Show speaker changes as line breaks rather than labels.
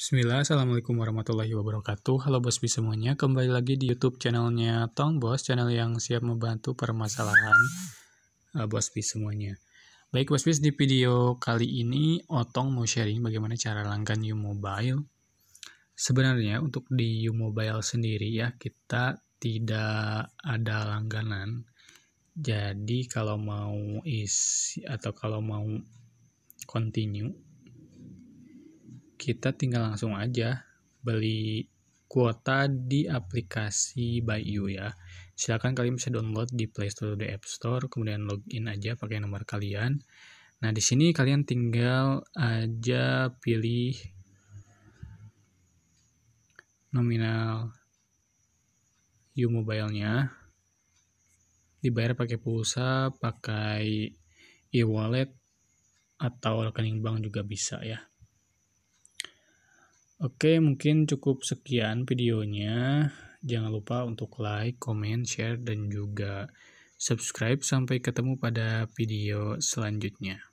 Bismillah, Assalamualaikum warahmatullahi wabarakatuh Halo bos semuanya, kembali lagi di Youtube channelnya Tong Bos Channel yang siap membantu permasalahan uh, eh, bis semuanya Baik bis di video kali ini Otong mau sharing bagaimana cara langgan U Mobile Sebenarnya untuk di U Mobile sendiri ya Kita tidak ada langganan jadi kalau mau isi atau kalau mau continue kita tinggal langsung aja beli kuota di aplikasi BuyU ya. Silahkan kalian bisa download di Play Store di App Store, kemudian login aja pakai nomor kalian. Nah, di sini kalian tinggal aja pilih nominal U Mobile-nya. Dibayar pakai pulsa, pakai e-wallet atau rekening bank juga bisa ya. Oke, mungkin cukup sekian videonya. Jangan lupa untuk like, comment, share, dan juga subscribe. Sampai ketemu pada video selanjutnya.